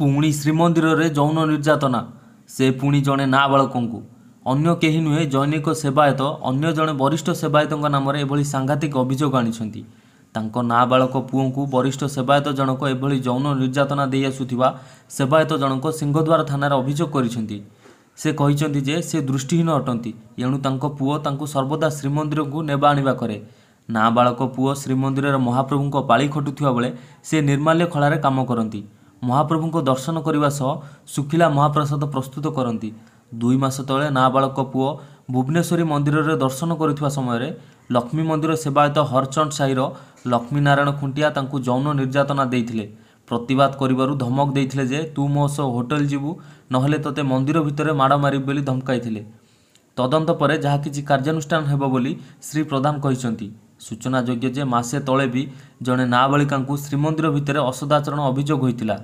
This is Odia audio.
ପୁଣି ଶ୍ରୀମନ୍ଦିରରେ ଯୌନ ନିର୍ଯାତନା ସେ ପୁଣି ଜଣେ ନାବାଳକଙ୍କୁ ଅନ୍ୟ କେହି ନୁହେଁ ଜୈନିକ ସେବାୟତ ଅନ୍ୟ ଜଣେ ବରିଷ୍ଠ ସେବାୟତଙ୍କ ନାମରେ ଏଭଳି ସାଂଘାତିକ ଅଭିଯୋଗ ଆଣିଛନ୍ତି ତାଙ୍କ ନାବାଳକ ପୁଅଙ୍କୁ ବରିଷ୍ଠ ସେବାୟତ ଜଣକ ଏଭଳି ଯୌନ ନିର୍ଯାତନା ଦେଇ ଆସୁଥିବା ସେବାୟତ ଜଣକ ସିଂହଦ୍ୱାର ଥାନାରେ ଅଭିଯୋଗ କରିଛନ୍ତି ସେ କହିଛନ୍ତି ଯେ ସେ ଦୃଷ୍ଟିହୀନ ଅଟନ୍ତି ଏଣୁ ତାଙ୍କ ପୁଅ ତାଙ୍କୁ ସର୍ବଦା ଶ୍ରୀମନ୍ଦିରକୁ ନେବା ଆଣିବା କରେ ନାବାଳକ ପୁଅ ଶ୍ରୀମନ୍ଦିରରେ ମହାପ୍ରଭୁଙ୍କ ପାଳି ଖଟୁଥିବା ବେଳେ ସେ ନିର୍ମାଲ୍ୟ ଖଳାରେ କାମ କରନ୍ତି ମହାପ୍ରଭୁଙ୍କୁ ଦର୍ଶନ କରିବା ସହ ଶୁଖିଲା ମହାପ୍ରସାଦ ପ୍ରସ୍ତୁତ କରନ୍ତି ଦୁଇ ମାସ ତଳେ ନାବାଳକ ପୁଅ ଭୁବନେଶ୍ୱରୀ ମନ୍ଦିରରେ ଦର୍ଶନ କରୁଥିବା ସମୟରେ ଲକ୍ଷ୍ମୀ ମନ୍ଦିର ସେବାୟତ ହରଚଣ୍ଡ ସାହିର ଲକ୍ଷ୍ମୀନାରାୟଣ ଖୁଣ୍ଟିଆ ତାଙ୍କୁ ଯୌନ ନିର୍ଯାତନା ଦେଇଥିଲେ ପ୍ରତିବାଦ କରିବାରୁ ଧମକ ଦେଇଥିଲେ ଯେ ତୁ ମୋ ସହ ହୋଟେଲ ଯିବୁ ନହେଲେ ତୋତେ ମନ୍ଦିର ଭିତରେ ମାଡ଼ ମାରିବୁ ବୋଲି ଧମକାଇଥିଲେ ତଦନ୍ତ ପରେ ଯାହା କିଛି କାର୍ଯ୍ୟାନୁଷ୍ଠାନ ହେବ ବୋଲି ଶ୍ରୀ ପ୍ରଧାନ କହିଛନ୍ତି ସୂଚନାଯୋଗ୍ୟ ଯେ ମାସେ ତଳେ ବି ଜଣେ ନାବାଳିକାଙ୍କୁ ଶ୍ରୀମନ୍ଦିର ଭିତରେ ଅସଦାଚରଣ ଅଭିଯୋଗ ହୋଇଥିଲା